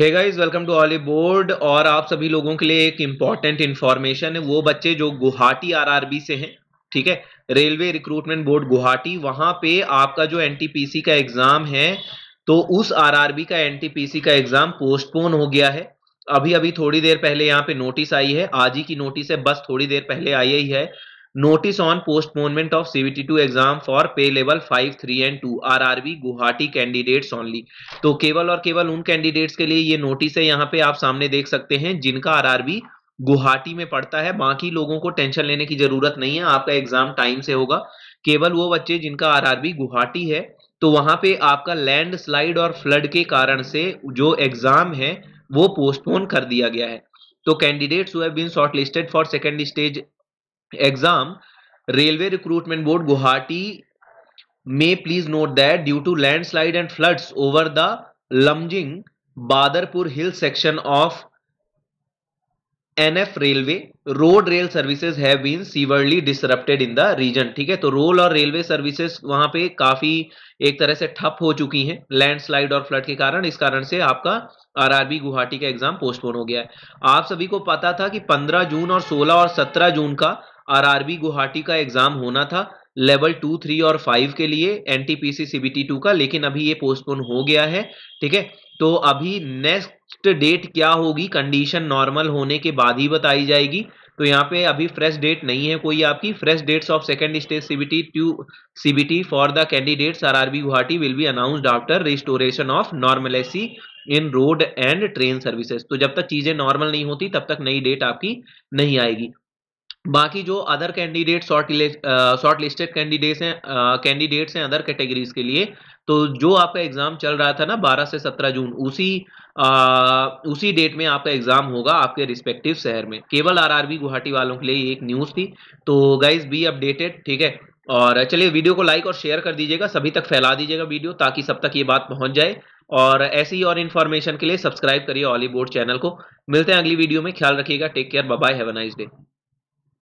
hey guys welcome to Oliveboard और आप सभी लोगों के लिए एक इम्पॉर्टेंट इन्फॉर्मेशन है वो बच्चे जो गुवाहाटी आरआरबी से हैं ठीक है रेलवे रिक्रूटमेंट बोर्ड गुवाहाटी वहां पे आपका जो एनटीपीसी का एग्जाम है तो उस आरआरबी का एनटीपीसी का एग्जाम पोस्टपोन हो गया है अभी अभी थोड़ी देर पहले यहाँ पे नोटिस आई है आज ही की नोटिस है बस थोड़ी देर पहले आई ही है notice on postponement of CVT2 exam for pay level 5 3 and 2 RRB Guwahati candidates only तो केवल और केवल उन कैंडिडेट्स के लिए ये नोटिस है यहाँ पे आप सामने देख सकते हैं जिनका RRB गुवाहाटी में पड़ता है बाकी लोगों को टेंशन लेने की जरूरत नहीं है आपका एग्जाम टाइम से होगा केवल वो बच्चे जिनका आरआरबी गुवाहाटी है तो वहां पे आपका स्लाइड और फ्लड के कारण से जो एग्जाम है वो पोस्टपोन कर दिया गया है तो कैंडिडेट्स हुए been shortlisted for second stage exam railway recruitment board guwahati may please note that due to landslide and floods over the Lumding hill section of n NF railway road rail services have been severely disrupted in the region ठीक है तो road और railway services वहां पे काफी एक तरह से ठप हो चुकी हैं लैंडस्लाइड और फ्लड के कारण इस कारण से आपका आरआरबी गुवाहाटी का एग्जाम पोस्टपोन हो गया है आप सभी को पता था कि 15 जून और 16 और 17 जून का आरआरबी गुवाहाटी का एग्जाम होना था लेवल टू थ्री और फाइव के लिए एनटीपीसी सीबीटी टू का लेकिन अभी ये पोस्टपोन हो गया है ठीक है तो अभी नेक्स्ट डेट क्या होगी कंडीशन नॉर्मल होने के बाद ही बताई जाएगी तो यहाँ पे अभी फ्रेश डेट नहीं है कोई आपकी fresh dates of second stage CBT two CBT for the candidates RRB Guwahati will be announced after restoration of normalcy in road and train services तो जब तक चीजें नॉर्मल नहीं होती तब तक नई डेट आपकी नहीं आएगी बाकी जो other candidate short shortlisted candidates हैं कैंडिडेट्स uh, हैं अदर कैटेगरीज के लिए तो जो आपका एग्जाम चल रहा था ना 12 से 17 जून उसी आ, uh, उसी डेट में आपका एग्जाम होगा आपके रिस्पेक्टिव शहर में केवल आरआरबी गुवाहाटी वालों के लिए एक न्यूज़ थी तो गाइज बी अपडेटेड ठीक है और चलिए वीडियो को लाइक और शेयर कर दीजिएगा सभी तक फैला दीजिएगा वीडियो ताकि सब तक ये बात पहुंच जाए और ऐसी और इन्फॉर्मेशन के लिए सब्सक्राइब करिए ऑलीबोर्ड चैनल को मिलते हैं अगली वीडियो में ख्याल रखिएगा take care bye have a nice day